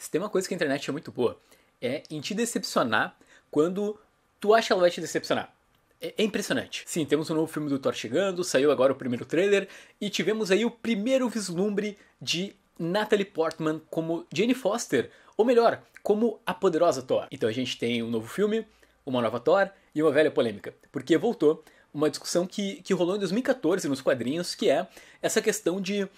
Se tem uma coisa que a internet é muito boa, é em te decepcionar quando tu acha que ela vai te decepcionar. É, é impressionante. Sim, temos um novo filme do Thor chegando, saiu agora o primeiro trailer e tivemos aí o primeiro vislumbre de Natalie Portman como Jane Foster, ou melhor, como a poderosa Thor. Então a gente tem um novo filme, uma nova Thor e uma velha polêmica, porque voltou uma discussão que, que rolou em 2014 nos quadrinhos, que é essa questão de,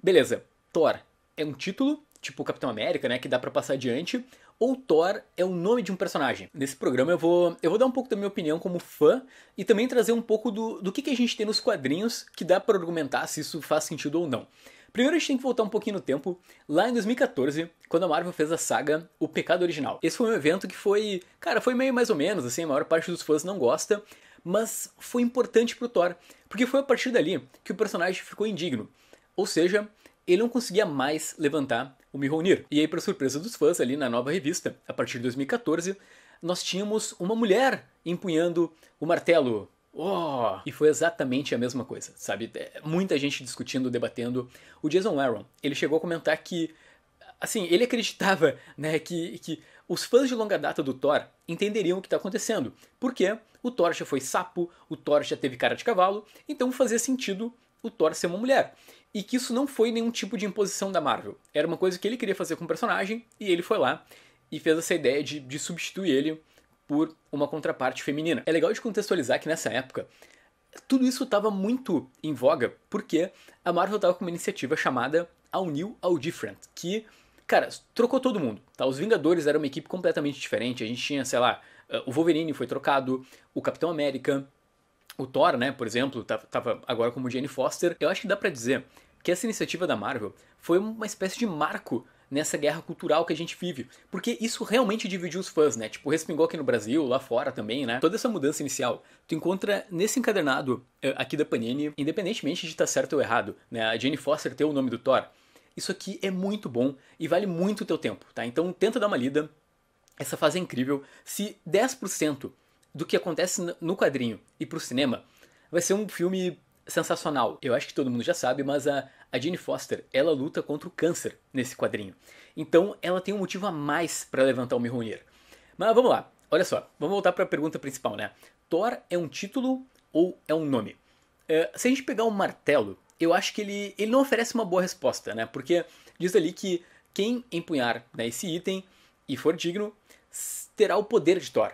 beleza, Thor é um título tipo Capitão América, né, que dá para passar adiante, ou Thor é o nome de um personagem. Nesse programa eu vou, eu vou dar um pouco da minha opinião como fã e também trazer um pouco do, do que, que a gente tem nos quadrinhos que dá para argumentar se isso faz sentido ou não. Primeiro a gente tem que voltar um pouquinho no tempo, lá em 2014, quando a Marvel fez a saga O Pecado Original. Esse foi um evento que foi, cara, foi meio mais ou menos, assim, a maior parte dos fãs não gosta, mas foi importante pro Thor, porque foi a partir dali que o personagem ficou indigno. Ou seja, ele não conseguia mais levantar o Mihonir. E aí, para surpresa dos fãs, ali na nova revista, a partir de 2014, nós tínhamos uma mulher empunhando o martelo. Oh! E foi exatamente a mesma coisa, sabe? É, muita gente discutindo, debatendo. O Jason Aaron, ele chegou a comentar que, assim, ele acreditava, né, que, que os fãs de longa data do Thor entenderiam o que está acontecendo. Porque o Thor já foi sapo, o Thor já teve cara de cavalo, então fazia sentido o Thor ser uma mulher e que isso não foi nenhum tipo de imposição da Marvel. Era uma coisa que ele queria fazer com o personagem e ele foi lá e fez essa ideia de, de substituir ele por uma contraparte feminina. É legal de contextualizar que nessa época tudo isso estava muito em voga porque a Marvel estava com uma iniciativa chamada All New, All Different, que, cara, trocou todo mundo. Tá? Os Vingadores eram uma equipe completamente diferente. A gente tinha, sei lá, eh, o Wolverine foi trocado, o Capitão América, o Thor, né, por exemplo, tava agora como Jane Foster. Eu acho que dá para dizer que essa iniciativa da Marvel foi uma espécie de marco nessa guerra cultural que a gente vive. Porque isso realmente dividiu os fãs, né? Tipo, respingou aqui no Brasil, lá fora também, né? Toda essa mudança inicial, tu encontra nesse encadernado eh, aqui da Panini, independentemente de estar tá certo ou errado, né? A Jane Foster ter o nome do Thor. Isso aqui é muito bom e vale muito o teu tempo, tá? Então tenta dar uma lida. Essa fase é incrível. Se 10% do que acontece no quadrinho e pro cinema, vai ser um filme sensacional. Eu acho que todo mundo já sabe, mas a, a Jane Foster, ela luta contra o câncer nesse quadrinho. Então ela tem um motivo a mais para levantar o Mjolnir. Mas vamos lá, olha só, vamos voltar para a pergunta principal, né? Thor é um título ou é um nome? É, se a gente pegar o um martelo, eu acho que ele, ele não oferece uma boa resposta, né? Porque diz ali que quem empunhar né, esse item e for digno terá o poder de Thor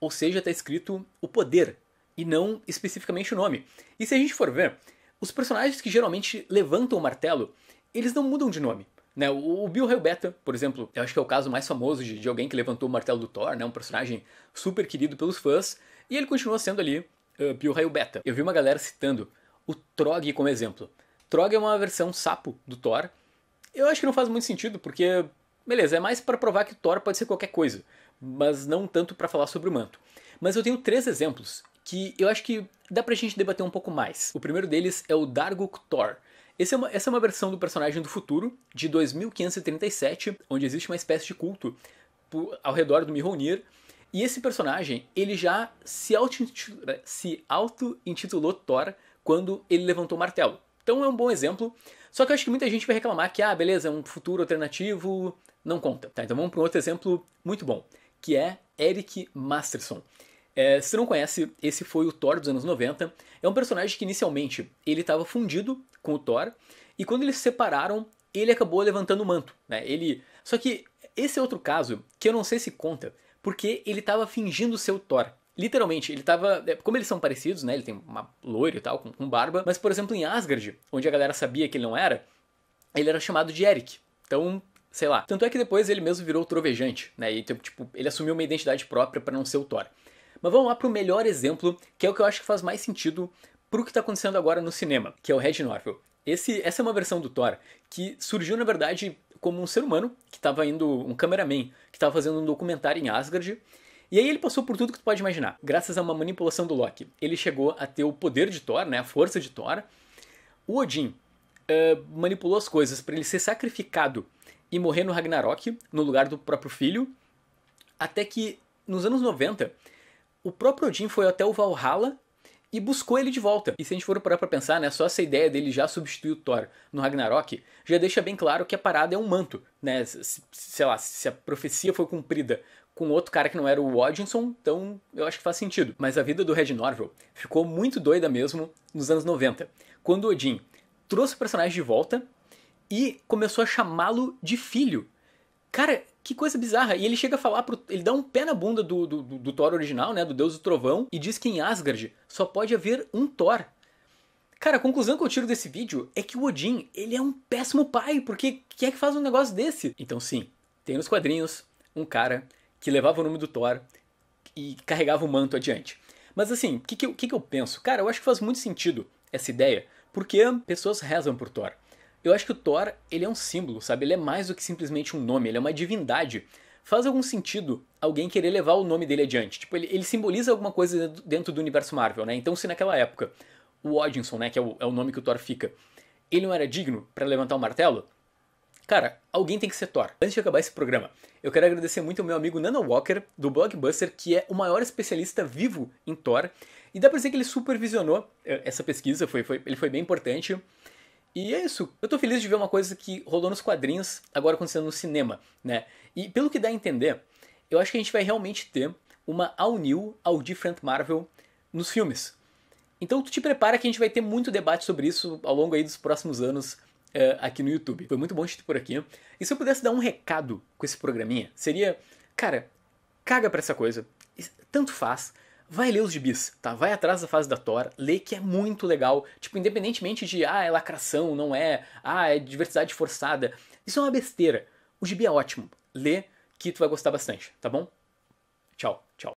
ou seja, está escrito o poder e não especificamente o nome. E se a gente for ver, os personagens que geralmente levantam o martelo, eles não mudam de nome. Né? O Bill Beta por exemplo, eu acho que é o caso mais famoso de, de alguém que levantou o martelo do Thor, né? um personagem super querido pelos fãs, e ele continua sendo ali uh, Bill Helbeta. Eu vi uma galera citando o Trog como exemplo. Trog é uma versão sapo do Thor. Eu acho que não faz muito sentido, porque, beleza, é mais para provar que o Thor pode ser qualquer coisa mas não tanto para falar sobre o manto. Mas eu tenho três exemplos que eu acho que dá pra gente debater um pouco mais. O primeiro deles é o Dargok Thor. É uma, essa é uma versão do personagem do futuro, de 2537, onde existe uma espécie de culto por, ao redor do Mihonir. E esse personagem, ele já se auto-intitulou auto Thor quando ele levantou o martelo. Então é um bom exemplo, só que eu acho que muita gente vai reclamar que, ah, beleza, é um futuro alternativo, não conta. Tá, então vamos para um outro exemplo muito bom, que é Eric Masterson. É, se não conhece, esse foi o Thor dos anos 90. É um personagem que inicialmente ele estava fundido com o Thor e quando eles se separaram, ele acabou levantando o manto, né? Ele, só que esse é outro caso que eu não sei se conta, porque ele estava fingindo ser o Thor. Literalmente, ele estava, é, como eles são parecidos, né? Ele tem uma loira e tal, com, com barba, mas por exemplo, em Asgard, onde a galera sabia que ele não era, ele era chamado de Eric. Então, sei lá. Tanto é que depois ele mesmo virou trovejante, né? E tipo, tipo ele assumiu uma identidade própria para não ser o Thor. Mas vamos lá pro melhor exemplo, que é o que eu acho que faz mais sentido pro que tá acontecendo agora no cinema, que é o Red Norville. Esse, essa é uma versão do Thor que surgiu, na verdade, como um ser humano que estava indo, um cameraman, que estava fazendo um documentário em Asgard. E aí ele passou por tudo que tu pode imaginar. Graças a uma manipulação do Loki, ele chegou a ter o poder de Thor, né, a força de Thor. O Odin uh, manipulou as coisas para ele ser sacrificado e morrer no Ragnarok, no lugar do próprio filho, até que nos anos 90, o próprio Odin foi até o Valhalla e buscou ele de volta. E se a gente for parar pra pensar, né, só essa ideia dele já substituir o Thor no Ragnarok já deixa bem claro que a parada é um manto, né? Sei lá, se a profecia foi cumprida com outro cara que não era o Odinson, então eu acho que faz sentido. Mas a vida do Red Norvel ficou muito doida mesmo nos anos 90, quando Odin trouxe o personagem de volta e começou a chamá-lo de filho. Cara, que coisa bizarra. E ele chega a falar pro. Ele dá um pé na bunda do, do, do, do Thor original, né? Do deus do trovão, e diz que em Asgard só pode haver um Thor. Cara, a conclusão que eu tiro desse vídeo é que o Odin, ele é um péssimo pai, porque quem é que faz um negócio desse? Então, sim, tem nos quadrinhos um cara que levava o nome do Thor e carregava o manto adiante. Mas assim, o que, que, que, eu penso? Cara, eu acho que faz muito sentido essa ideia, porque pessoas rezam por Thor. Eu acho que o Thor, ele é um símbolo, sabe? Ele é mais do que simplesmente um nome, ele é uma divindade. Faz algum sentido alguém querer levar o nome dele adiante. Tipo, ele, ele simboliza alguma coisa dentro do universo Marvel, né? Então, se naquela época o Odinson, né, que é o, é o nome que o Thor fica, ele não era digno para levantar o um martelo, Cara, alguém tem que ser Thor. Antes de acabar esse programa, eu quero agradecer muito ao meu amigo Nana Walker, do Blockbuster, que é o maior especialista vivo em Thor. E dá pra dizer que ele supervisionou eh, essa pesquisa, foi, foi ele foi bem importante. E é isso. Eu tô feliz de ver uma coisa que rolou nos quadrinhos, agora acontecendo no cinema, né? E pelo que dá a entender, eu acho que a gente vai realmente ter uma All New, All Different Marvel nos filmes. Então tu te prepara que a gente vai ter muito debate sobre isso ao longo aí dos próximos anos uh, aqui no YouTube. Foi muito bom te ter por aqui. E se eu pudesse dar um recado com esse programinha, seria, cara, caga pra essa coisa. Tanto faz vai ler os gibis, tá? Vai atrás da fase da Thor, lê que é muito legal. Tipo, independentemente de, ah, é lacração, não é, ah, é diversidade forçada. Isso é uma besteira. O gibi é ótimo. Lê que tu vai gostar bastante, tá bom? Tchau.